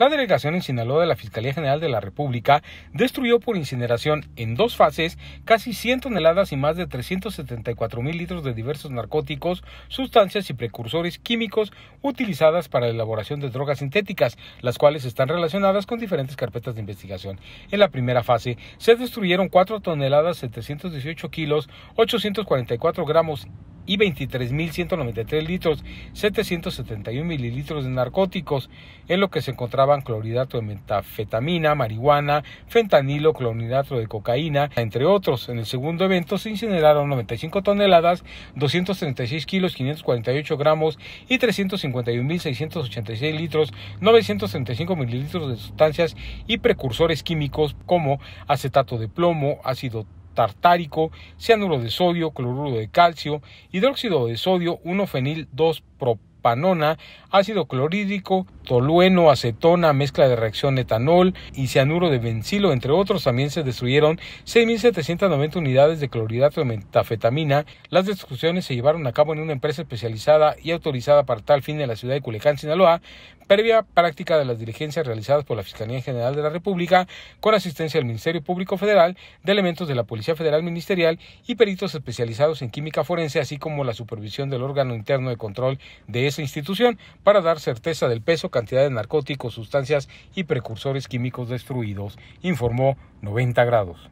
La delegación en Sinaloa de la Fiscalía General de la República destruyó por incineración en dos fases casi 100 toneladas y más de 374 mil litros de diversos narcóticos, sustancias y precursores químicos utilizadas para la elaboración de drogas sintéticas, las cuales están relacionadas con diferentes carpetas de investigación. En la primera fase se destruyeron 4 toneladas 718 kilos 844 gramos y 23.193 litros, 771 mililitros de narcóticos, en lo que se encontraban clorhidrato de metafetamina, marihuana, fentanilo, clorhidrato de cocaína, entre otros. En el segundo evento se incineraron 95 toneladas, 236 kilos, 548 gramos y 351.686 litros, 935 mililitros de sustancias y precursores químicos como acetato de plomo, ácido tartárico, cianuro de sodio, cloruro de calcio, hidróxido de sodio, 1-fenil 2 prop panona, ácido clorhídrico, tolueno, acetona, mezcla de reacción etanol y cianuro de bencilo, entre otros. También se destruyeron 6.790 unidades de clorhidrato de metafetamina. Las destrucciones se llevaron a cabo en una empresa especializada y autorizada para tal fin en la ciudad de Culiacán, Sinaloa, previa práctica de las diligencias realizadas por la Fiscalía General de la República con asistencia del Ministerio Público Federal, de elementos de la Policía Federal Ministerial y peritos especializados en química forense, así como la supervisión del órgano interno de control de esa institución para dar certeza del peso, cantidad de narcóticos, sustancias y precursores químicos destruidos, informó 90 grados.